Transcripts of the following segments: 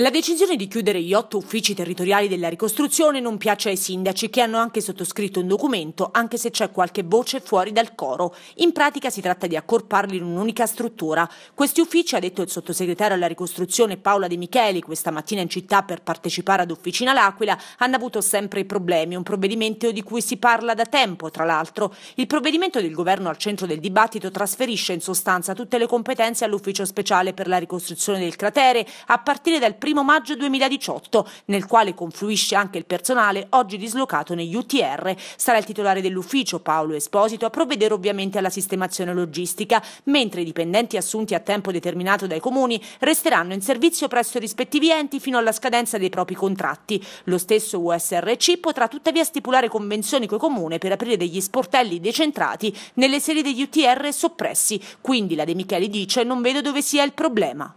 La decisione di chiudere gli otto uffici territoriali della ricostruzione non piace ai sindaci che hanno anche sottoscritto un documento, anche se c'è qualche voce fuori dal coro. In pratica si tratta di accorparli in un'unica struttura. Questi uffici, ha detto il sottosegretario alla ricostruzione Paola De Micheli questa mattina in città per partecipare ad Officina L'Aquila, hanno avuto sempre problemi, un provvedimento di cui si parla da tempo, tra l'altro. Il provvedimento del governo al centro del dibattito trasferisce in sostanza tutte le competenze all'ufficio speciale per la ricostruzione del cratere, a partire dal primo 1 maggio 2018, nel quale confluisce anche il personale oggi dislocato negli UTR. Sarà il titolare dell'ufficio, Paolo Esposito, a provvedere ovviamente alla sistemazione logistica, mentre i dipendenti assunti a tempo determinato dai comuni resteranno in servizio presso i rispettivi enti fino alla scadenza dei propri contratti. Lo stesso USRC potrà tuttavia stipulare convenzioni coi comune per aprire degli sportelli decentrati nelle sedi degli UTR soppressi, quindi la De Micheli dice non vedo dove sia il problema.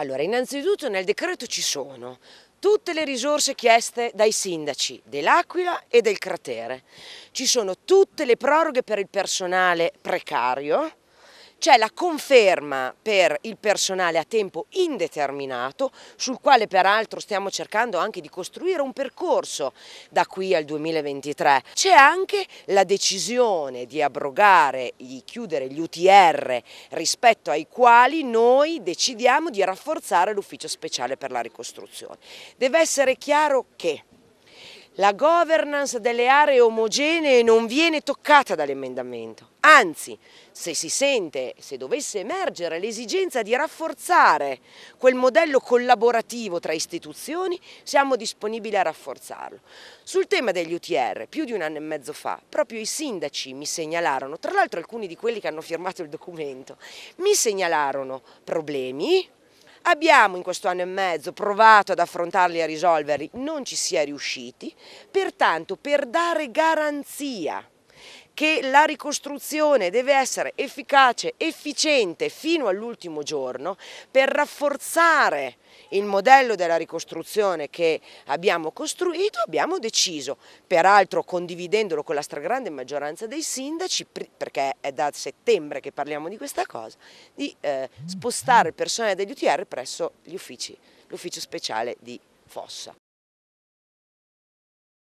Allora, innanzitutto nel decreto ci sono tutte le risorse chieste dai sindaci dell'Aquila e del cratere. Ci sono tutte le proroghe per il personale precario, c'è la conferma per il personale a tempo indeterminato, sul quale peraltro stiamo cercando anche di costruire un percorso da qui al 2023. C'è anche la decisione di abrogare, di chiudere gli UTR rispetto ai quali noi decidiamo di rafforzare l'ufficio speciale per la ricostruzione. Deve essere chiaro che la governance delle aree omogenee non viene toccata dall'emendamento. Anzi, se si sente, se dovesse emergere l'esigenza di rafforzare quel modello collaborativo tra istituzioni, siamo disponibili a rafforzarlo. Sul tema degli UTR, più di un anno e mezzo fa, proprio i sindaci mi segnalarono, tra l'altro alcuni di quelli che hanno firmato il documento, mi segnalarono problemi Abbiamo in questo anno e mezzo provato ad affrontarli e a risolverli, non ci si è riusciti, pertanto per dare garanzia che la ricostruzione deve essere efficace, efficiente fino all'ultimo giorno per rafforzare il modello della ricostruzione che abbiamo costruito, abbiamo deciso, peraltro condividendolo con la stragrande maggioranza dei sindaci, perché è da settembre che parliamo di questa cosa, di eh, spostare il personale degli UTR presso l'ufficio speciale di Fossa.